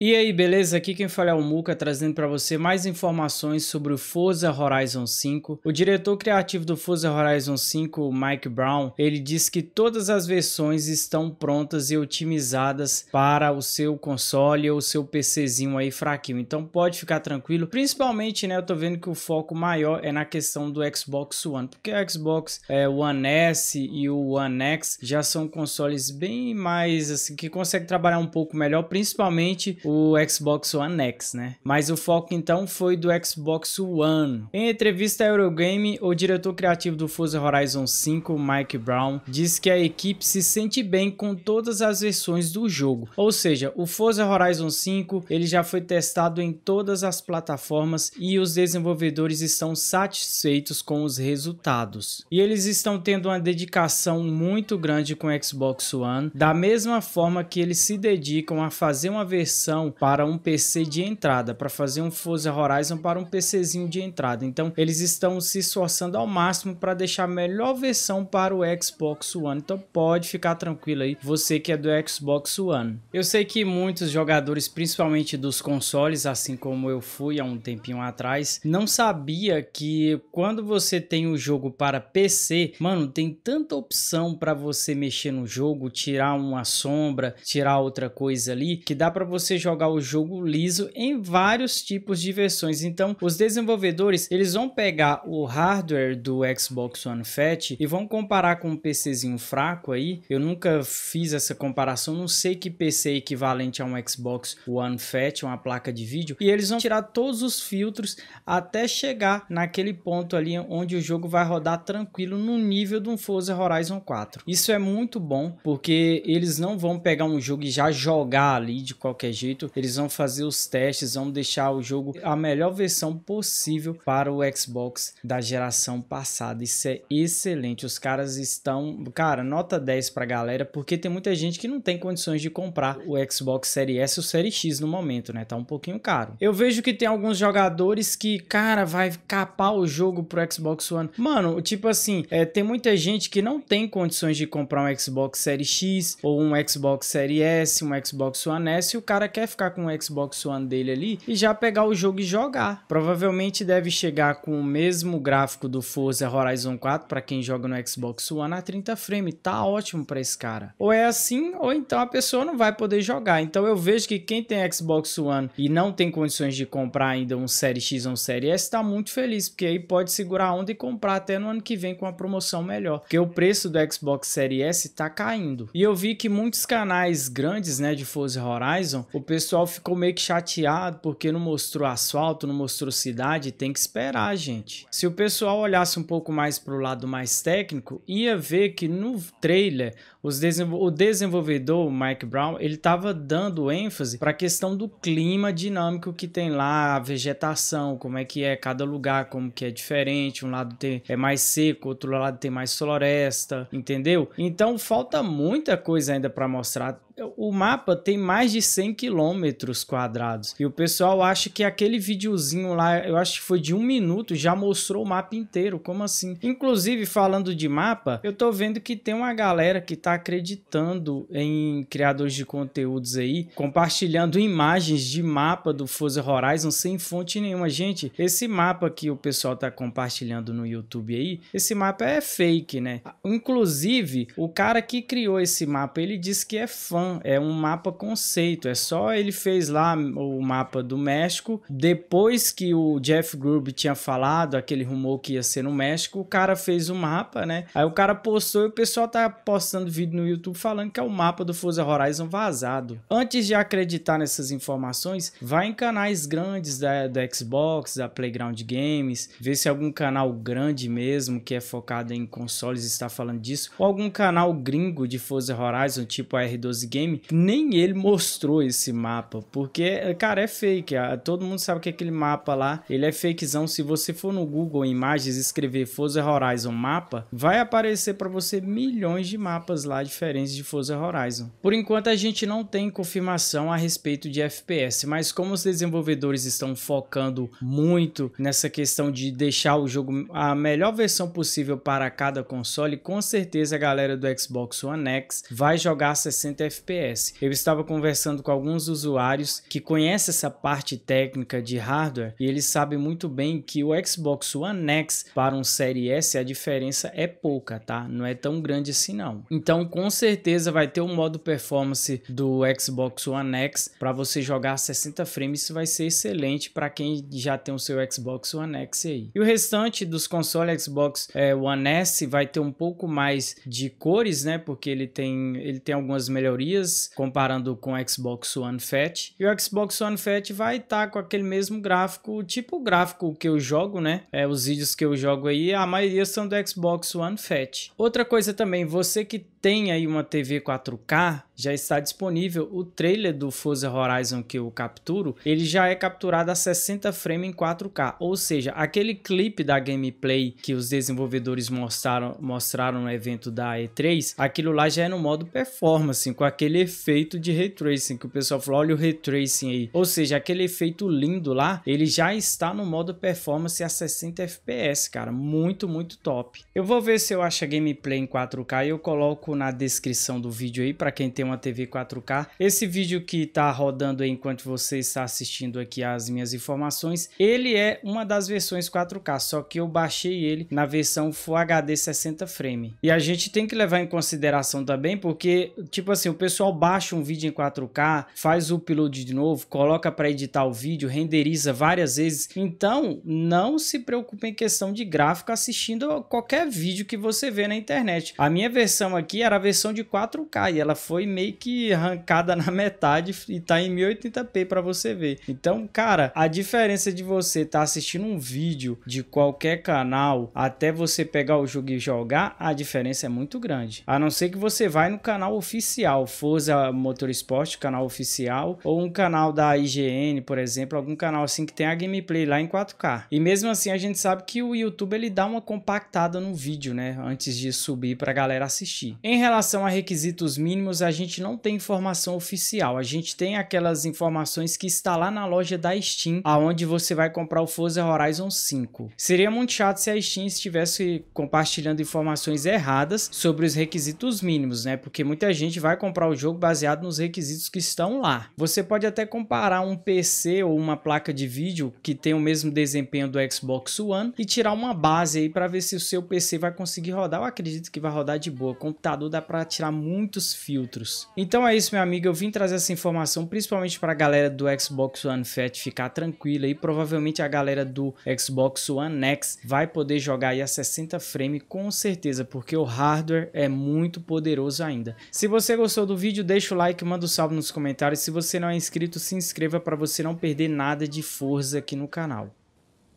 E aí, beleza? Aqui quem fala é o Muca, trazendo para você mais informações sobre o Forza Horizon 5. O diretor criativo do Forza Horizon 5, Mike Brown, ele diz que todas as versões estão prontas e otimizadas para o seu console ou seu PCzinho aí fraquinho. Então pode ficar tranquilo. Principalmente, né, eu tô vendo que o foco maior é na questão do Xbox One, porque o Xbox é, One S e o One X já são consoles bem mais assim que consegue trabalhar um pouco melhor, principalmente o Xbox One X, né? Mas o foco então foi do Xbox One. Em entrevista à Eurogame, o diretor criativo do Forza Horizon 5, Mike Brown, diz que a equipe se sente bem com todas as versões do jogo. Ou seja, o Forza Horizon 5 ele já foi testado em todas as plataformas e os desenvolvedores estão satisfeitos com os resultados. E eles estão tendo uma dedicação muito grande com o Xbox One, da mesma forma que eles se dedicam a fazer uma versão atualização para um PC de entrada, para fazer um Forza Horizon para um PCzinho de entrada. Então eles estão se esforçando ao máximo para deixar a melhor versão para o Xbox One. Então pode ficar tranquilo aí, você que é do Xbox One. Eu sei que muitos jogadores, principalmente dos consoles, assim como eu fui há um tempinho atrás, não sabia que quando você tem o um jogo para PC, mano, tem tanta opção para você mexer no jogo, tirar uma sombra, tirar outra coisa ali, que dá para você jogar jogar o jogo liso em vários tipos de versões. Então, os desenvolvedores, eles vão pegar o hardware do Xbox One Fat e vão comparar com um PCzinho fraco aí. Eu nunca fiz essa comparação, não sei que PC é equivalente a um Xbox One Fat, uma placa de vídeo, e eles vão tirar todos os filtros até chegar naquele ponto ali onde o jogo vai rodar tranquilo no nível de um Forza Horizon 4. Isso é muito bom, porque eles não vão pegar um jogo e já jogar ali de qualquer jeito eles vão fazer os testes, vão deixar o jogo a melhor versão possível para o Xbox da geração passada. Isso é excelente. Os caras estão, cara, nota 10 a galera, porque tem muita gente que não tem condições de comprar o Xbox Series S ou Series X no momento, né? Tá um pouquinho caro. Eu vejo que tem alguns jogadores que, cara, vai capar o jogo pro Xbox One. Mano, tipo assim, é, tem muita gente que não tem condições de comprar um Xbox Series X ou um Xbox Series S, um Xbox One S e o cara quer ficar com o Xbox One dele ali e já pegar o jogo e jogar. Provavelmente deve chegar com o mesmo gráfico do Forza Horizon 4 para quem joga no Xbox One a 30 frames. Tá ótimo para esse cara. Ou é assim, ou então a pessoa não vai poder jogar. Então eu vejo que quem tem Xbox One e não tem condições de comprar ainda um Série X ou um Série S está muito feliz, porque aí pode segurar a onda e comprar até no ano que vem com uma promoção melhor. Porque o preço do Xbox Série S está caindo. E eu vi que muitos canais grandes, né, de Forza Horizon, o pessoal pessoal ficou meio que chateado porque não mostrou asfalto, não mostrou cidade, tem que esperar, gente. Se o pessoal olhasse um pouco mais para o lado mais técnico, ia ver que no trailer desenvol o desenvolvedor Mike Brown ele estava dando ênfase para a questão do clima dinâmico que tem lá, a vegetação, como é que é cada lugar, como que é diferente, um lado tem, é mais seco, outro lado tem mais floresta, entendeu? Então falta muita coisa ainda para mostrar o mapa tem mais de 100 quilômetros quadrados. E o pessoal acha que aquele videozinho lá, eu acho que foi de um minuto, já mostrou o mapa inteiro. Como assim? Inclusive, falando de mapa, eu tô vendo que tem uma galera que tá acreditando em criadores de conteúdos aí, compartilhando imagens de mapa do Forza Horizon sem fonte nenhuma. Gente, esse mapa que o pessoal tá compartilhando no YouTube aí, esse mapa é fake, né? Inclusive, o cara que criou esse mapa, ele disse que é fã, é um mapa conceito, é só ele fez lá o mapa do México, depois que o Jeff Grubb tinha falado aquele rumor que ia ser no México, o cara fez o mapa, né? Aí o cara postou e o pessoal tá postando vídeo no YouTube falando que é o mapa do Forza Horizon vazado. Antes de acreditar nessas informações, vai em canais grandes da, da Xbox, da Playground Games, vê se algum canal grande mesmo que é focado em consoles está falando disso, ou algum canal gringo de Forza Horizon, tipo a R12 Game, nem ele mostrou esse mapa, porque, cara, é fake. Todo mundo sabe que aquele mapa lá, ele é fakezão. Se você for no Google Imagens escrever Forza Horizon mapa, vai aparecer para você milhões de mapas lá diferentes de Forza Horizon. Por enquanto a gente não tem confirmação a respeito de FPS, mas como os desenvolvedores estão focando muito nessa questão de deixar o jogo a melhor versão possível para cada console, com certeza a galera do Xbox One X vai jogar 60 FPS. Eu estava conversando com alguns usuários que conhecem essa parte técnica de hardware e eles sabem muito bem que o Xbox One X para um Série S a diferença é pouca, tá? Não é tão grande assim não. Então então, com certeza vai ter o um modo performance do Xbox One X para você jogar 60 frames, isso vai ser excelente para quem já tem o seu Xbox One X aí. E o restante dos consoles Xbox é, One S vai ter um pouco mais de cores, né? Porque ele tem ele tem algumas melhorias comparando com o Xbox One Fat. E o Xbox One Fat vai estar tá com aquele mesmo gráfico, tipo o gráfico que eu jogo, né? É, os vídeos que eu jogo aí, a maioria são do Xbox One Fat. Outra coisa também, você que tem tem aí uma TV 4K, já está disponível o trailer do Forza Horizon que eu capturo, ele já é capturado a 60 frames em 4K, ou seja, aquele clipe da gameplay que os desenvolvedores mostraram, mostraram no evento da E3, aquilo lá já é no modo performance, com aquele efeito de ray tracing, que o pessoal falou, olha o ray tracing aí, ou seja, aquele efeito lindo lá, ele já está no modo performance a 60 FPS, cara, muito, muito top. Eu vou ver se eu acho a gameplay em 4K e eu coloco na descrição do vídeo aí para quem tem uma TV 4K. Esse vídeo que está rodando aí enquanto você está assistindo aqui as minhas informações, ele é uma das versões 4K, só que eu baixei ele na versão Full HD 60 frame. E a gente tem que levar em consideração também, porque tipo assim, o pessoal baixa um vídeo em 4K, faz o upload de novo, coloca para editar o vídeo, renderiza várias vezes. Então, não se preocupe em questão de gráfico assistindo qualquer vídeo que você vê na internet. A minha versão aqui é era a versão de 4K e ela foi meio que arrancada na metade e tá em 1080p para você ver. Então, cara, a diferença de você estar tá assistindo um vídeo de qualquer canal até você pegar o jogo e jogar, a diferença é muito grande. A não ser que você vai no canal oficial, Forza Motorsport, canal oficial, ou um canal da IGN, por exemplo, algum canal assim que tem a gameplay lá em 4K. E mesmo assim, a gente sabe que o YouTube ele dá uma compactada no vídeo, né, antes de subir para galera assistir. Em em relação a requisitos mínimos, a gente não tem informação oficial. A gente tem aquelas informações que está lá na loja da Steam, aonde você vai comprar o Forza Horizon 5. Seria muito chato se a Steam estivesse compartilhando informações erradas sobre os requisitos mínimos, né? Porque muita gente vai comprar o jogo baseado nos requisitos que estão lá. Você pode até comparar um PC ou uma placa de vídeo que tem o mesmo desempenho do Xbox One e tirar uma base aí para ver se o seu PC vai conseguir rodar. Eu acredito que vai rodar de boa. computador computador dá para tirar muitos filtros. Então é isso, meu amigo, eu vim trazer essa informação principalmente para a galera do Xbox One Fat ficar tranquila e provavelmente a galera do Xbox One X vai poder jogar aí a 60 frame com certeza, porque o hardware é muito poderoso ainda. Se você gostou do vídeo, deixa o like, manda um salve nos comentários. Se você não é inscrito, se inscreva para você não perder nada de força aqui no canal.